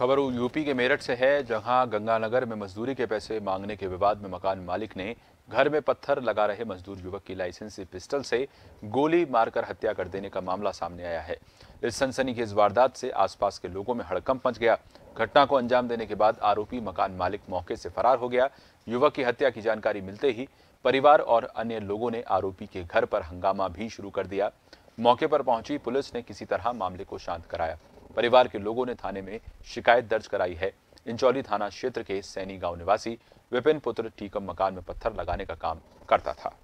खबर यूपी के मेरठ से है जहां गंगानगर में मजदूरी के पैसे मांगने के विवाद में मकान मालिक ने घर में पत्थर लगा रहे मजदूर युवक की लाइसेंसी पिस्टल से गोली मारकर हत्या कर देने का मामला सामने आया है इस सनसनीखेज वारदात से आसपास के लोगों में हड़कंप मच गया घटना को अंजाम देने के बाद आरोपी मकान मालिक मौके से फरार हो गया युवक की हत्या की जानकारी मिलते ही परिवार और अन्य लोगों ने आरोपी के घर पर हंगामा भी शुरू कर दिया मौके पर पहुंची पुलिस ने किसी तरह मामले को शांत कराया परिवार के लोगों ने थाने में शिकायत दर्ज कराई है इंचौली थाना क्षेत्र के सैनी गांव निवासी विपिन पुत्र टीकम मकान में पत्थर लगाने का काम करता था